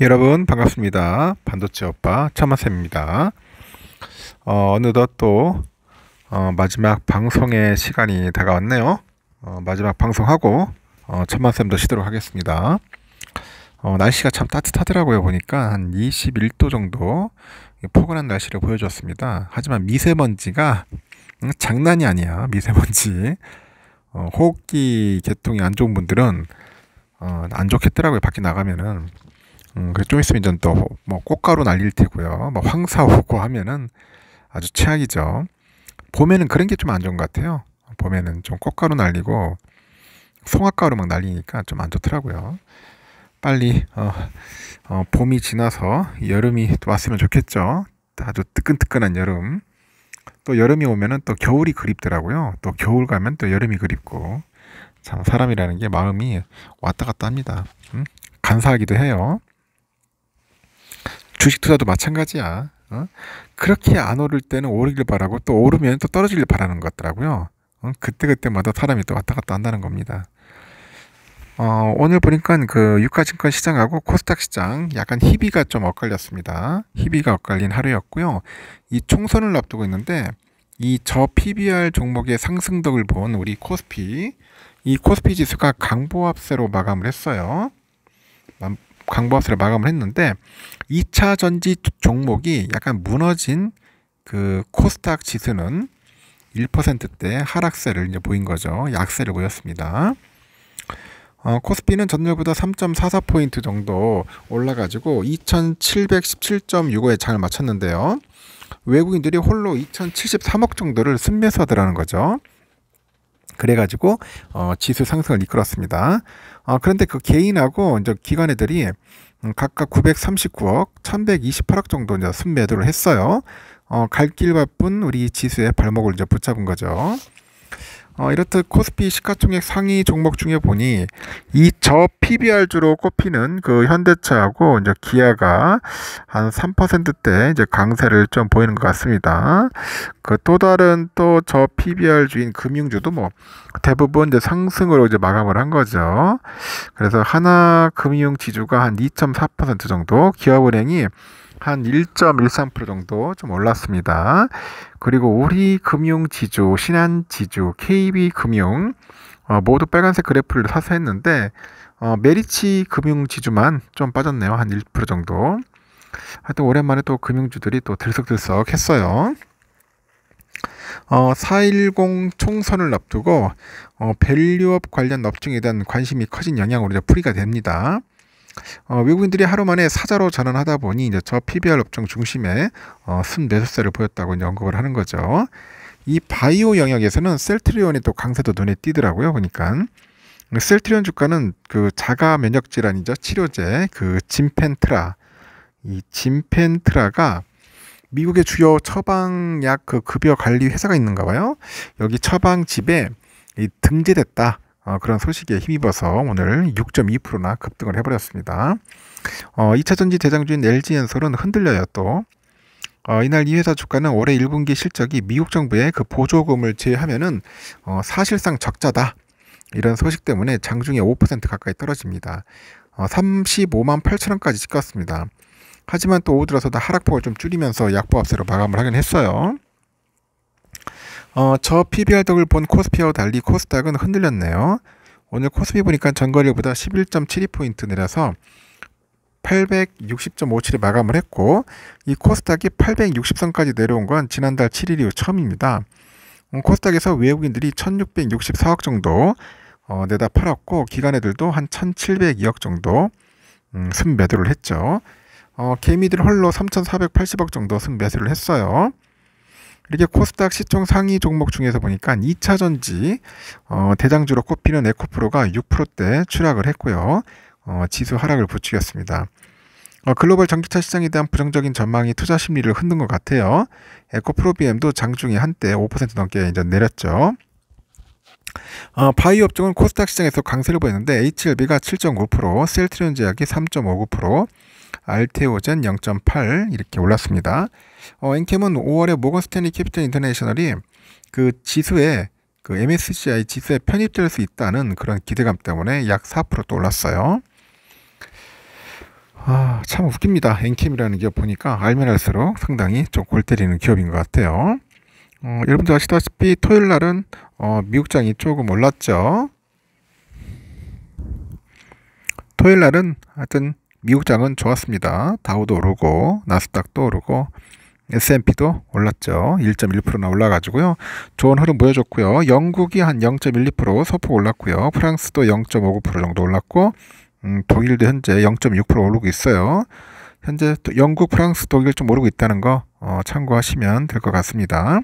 여러분 반갑습니다. 반도체 오빠 차마쌤입니다. 어, 어 느덧또 어, 마지막 방송의 시간이 다가왔네요. 어, 마지막 방송하고 어, 차마쌤도 쉬도록 하겠습니다. 어, 날씨가 참 따뜻하더라고요. 보니까 한 21도 정도 포근한 날씨를 보여줬습니다. 하지만 미세먼지가 음, 장난이 아니야. 미세먼지. 어, 호흡기 계통이 안 좋은 분들은 어, 안 좋겠더라고요. 밖에 나가면은. 음, 그좀 있으면 또 뭐 꽃가루 날릴 테고요. 뭐 황사 오고 하면은 아주 최악이죠. 봄에는 그런 게 좀 안 좋은 것 같아요. 봄에는 좀 꽃가루 날리고 송화가루 막 날리니까 좀 안 좋더라고요. 빨리 어, 어, 봄이 지나서 여름이 왔으면 좋겠죠. 아주 뜨끈뜨끈한 여름. 또 여름이 오면은 또 겨울이 그립더라고요. 또 겨울 가면 또 여름이 그립고 참 사람이라는 게 마음이 왔다 갔다 합니다. 음? 간사하기도 해요. 주식 투자도 마찬가지야. 어? 그렇게 안 오를 때는 오르길 바라고 또 오르면 또 떨어지길 바라는 것 같더라고요. 어? 그때그때마다 사람이 또 왔다 갔다 한다는 겁니다. 어, 오늘 보니까 그 유가증권 시장하고 코스닥 시장 약간 희비가 좀 엇갈렸습니다. 희비가 엇갈린 하루였고요. 이 총선을 앞두고 있는데 이 저 PBR 종목의 상승덕을 본 우리 코스피 이 코스피 지수가 강보합세로 마감을 했어요. 강보합세를 마감을 했는데 2차 전지 종목이 약간 무너진 그 코스닥 지수는 1%대 하락세를 이제 보인 거죠. 약세를 보였습니다. 어, 코스피는 전날보다 3.44포인트 정도 올라가지고 2717.65에 장을 마는데요 외국인들이 홀로 2073억 정도를 순매수하더라는 거죠. 그래가지고 어, 지수 상승을 이끌었습니다. 어, 그런데 그 개인하고 이제 기관 애들이 음, 각각 939억, 1128억 정도 이제 순매도를 했어요. 어, 갈 길 바쁜 우리 지수의 발목을 이제 붙잡은 거죠. 어, 이렇듯 코스피 시가총액 상위 종목 중에 보니 이 저 PBR주로 꼽히는 그 현대차하고 이제 기아가 한 3%대 이제 강세를 좀 보이는 것 같습니다. 그 또 다른 또 저 PBR주인 금융주도 뭐 대부분 이제 상승으로 이제 마감을 한 거죠. 그래서 하나 금융 지주가 한 2.4% 정도, 기업은행이 한1.13% 정도 좀 올랐습니다. 그리고 우리 금융지주, 신한지주, KB금융 어, 모두 빨간색 그래프를 사서 했는데 어, 메리치 금융지주만 좀 빠졌네요. 한 1% 정도. 하여튼 오랜만에 또 금융주들이 또 들썩들썩 했어요. 어, 4.10 총선을 앞두고 어, 밸류업 관련 업종에 대한 관심이 커진 영향으로 이제 풀이가 됩니다. 어, 외국인들이 하루 만에 사자로 전환하다 보니 이제 저 PBR 업종 중심에 어, 순매수세를 보였다고 이제 언급을 하는 거죠. 이 바이오 영역에서는 셀트리온이 또 강세도 눈에 띄더라고요. 보니까 셀트리온 주가는 그 자가 면역 질환이죠. 치료제 그 짐펜트라 이 짐펜트라가 미국의 주요 처방약 그 급여 관리 회사가 있는가 봐요. 여기 처방집에 이 등재됐다. 어, 그런 소식에 힘입어서 오늘 6.2%나 급등을 해버렸습니다. 어, 2차전지 대장주인 LG엔솔은 흔들려요 또. 어, 이날 이 회사 주가는 올해 1분기 실적이 미국 정부의 그 보조금을 제외하면은 어, 사실상 적자다. 이런 소식 때문에 장중에 5% 가까이 떨어집니다. 어, 35만 8천 원까지 찍었습니다 하지만 또 오후 들어서 다 하락폭을 좀 줄이면서 약보합세로 마감을 하긴 했어요. 어, 저 PBR덕을 본 코스피와 달리 코스닥은 흔들렸네요. 오늘 코스피 보니까 전거래보다 11.72포인트 내려서 860.57에 마감을 했고 이 코스닥이 860선까지 내려온 건 지난달 7일 이후 처음입니다. 어, 코스닥에서 외국인들이 1664억 정도 어, 내다 팔았고 기관애들도 한 1702억 정도 음, 순매도를 했죠. 어, 개미들 홀로 3480억 정도 순매수를 했어요. 이렇게 코스닥 시총 상위 종목 중에서 보니까 2차전지 어, 대장주로 꼽히는 에코프로가 6%대 추락을 했고요. 어, 지수 하락을 부추겼습니다. 어, 글로벌 전기차 시장에 대한 부정적인 전망이 투자 심리를 흔든 것 같아요. 에코프로비엠도 장중에 한때 5% 넘게 이제 내렸죠. 어, 바이 오 업종은 코스닥 시장에서 강세를 보였는데 HLB가 7.9%, 셀트리온 제약이 3.59%, 알테오젠 0.8 이렇게 올랐습니다. 어, 엔캠은 5월에 모건 스탠리 캐피탈 인터내셔널이 그 지수에 그 MSCI 지수에 편입될 수 있다는 그런 기대감 때문에 약 4%또 올랐어요. 아, 참 웃깁니다. 엔캠이라는 기업 보니까 알면 알수록 상당히 좀골 때리는 기업인 것 같아요. 어, 여러분들 아시다시피 토요일 날은 어, 미국장이 조금 올랐죠. 토요일 날은 하여튼 미국장은 좋았습니다. 다우도 오르고 나스닥도 오르고 S&P도 올랐죠. 1.1%나 올라가지고요. 좋은 흐름 보여줬고요. 영국이 한 0.12% 소폭 올랐고요. 프랑스도 0.59% 정도 올랐고 음, 독일도 현재 0.6% 오르고 있어요. 현재 영국, 프랑스, 독일 좀 오르고 있다는 거 어, 참고하시면 될 것 같습니다.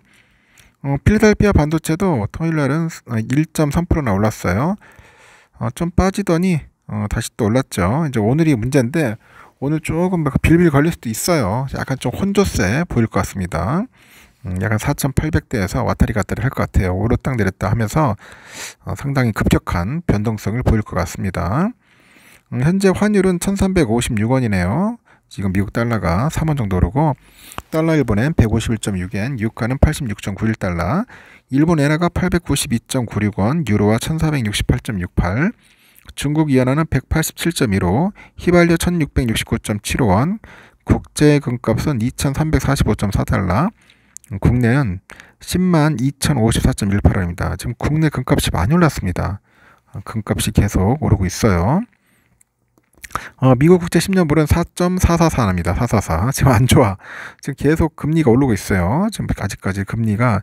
어, 필라델피아 반도체도 토요일날은 1.3%나 아, 올랐어요. 어, 좀 빠지더니 어, 다시 또 올랐죠. 이제 오늘이 문제인데 오늘 조금 막 빌빌 걸릴 수도 있어요. 약간 좀 혼조세 보일 것 같습니다. 음, 약간 4,800대에서 와타리 갔다리 할 것 같아요. 오르땅 내렸다 하면서 어, 상당히 급격한 변동성을 보일 것 같습니다. 음, 현재 환율은 1,356원이네요. 지금 미국 달러가 3원 정도 오르고 달러 일본엔 151.6엔, 유가는 86.91달러, 일본 엔화가 892.96원, 유로와 1468.68, 중국 위안화는 187.15, 휘발유 1669.75원, 국제 금값은 2345.4달러, 국내는 10만 2054.18원입니다. 지금 국내 금값이 많이 올랐습니다. 금값이 계속 오르고 있어요. 어, 미국 국채 10년물은 4.444입니다. 444. 지금 안 좋아. 지금 계속 금리가 오르고 있어요. 지금 아직까지 금리가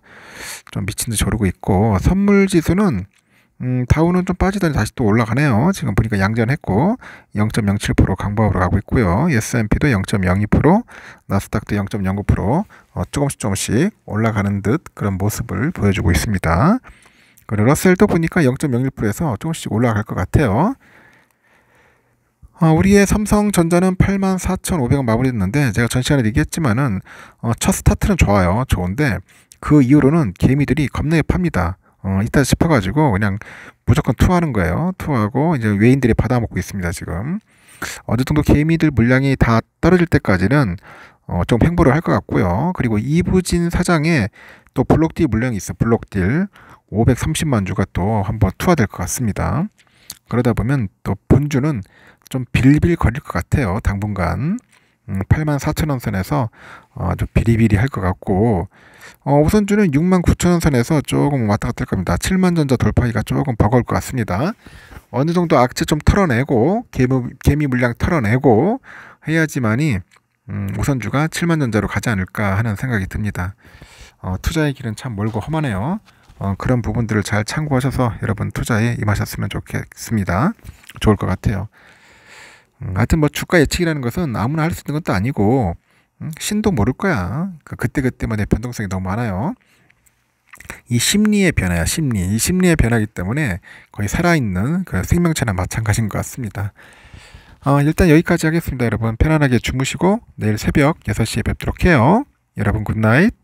좀 미친 듯이 오르고 있고 선물 지수는 음, 다우는 좀 빠지더니 다시 또 올라가네요. 지금 보니까 양전했고 0.07% 강보합으로 가고 있고요. S&P도 0.02%, 나스닥도 0.09% 어, 조금씩 조금씩 올라가는 듯 그런 모습을 보여주고 있습니다. 그리고 러셀도 보니까 0.01%에서 조금씩 올라갈 것 같아요. 어, 우리의 삼성전자는 84,500원 마무리됐는데 제가 전 시간에 얘기했지만은 어, 첫 스타트는 좋아요. 좋은데 그 이후로는 개미들이 겁나게 팝니다. 어, 이따 싶어가지고 그냥 무조건 투하는 거예요. 투하고 이제 외인들이 받아먹고 있습니다. 지금 어느 정도 개미들 물량이 다 떨어질 때까지는 어, 좀 횡보를 할 것 같고요. 그리고 이부진 사장의 또 블록딜 물량이 있어. 블록딜 530만 주가 또 한번 투하될 것 같습니다. 그러다 보면 또 본주는 좀 빌빌 거릴 것 같아요. 당분간. 음, 8만 4천 원 선에서 어, 아주 비리비리 할 것 같고 어, 우선주는 6만 9천 원 선에서 조금 왔다 갔다 할 겁니다. 7만 전자 돌파기가 조금 버거울 것 같습니다. 어느 정도 악재 좀 털어내고 개미, 개미 물량 털어내고 해야지만이 음, 우선주가 7만 전자로 가지 않을까 하는 생각이 듭니다. 어, 투자의 길은 참 멀고 험하네요. 어, 그런 부분들을 잘 참고하셔서 여러분 투자에 임하셨으면 좋겠습니다. 좋을 것 같아요. 음, 하여튼 뭐 주가 예측이라는 것은 아무나 할 수 있는 것도 아니고 음, 신도 모를 거야. 그 그때그때마다 변동성이 너무 많아요. 이 심리의 변화야 심리 이 심리의 변화이기 때문에 거의 살아있는 그 생명체나 마찬가지인 것 같습니다 어, 일단 여기까지 하겠습니다 여러분 편안하게 주무시고 내일 새벽 6시에 뵙도록 해요 여러분 굿나잇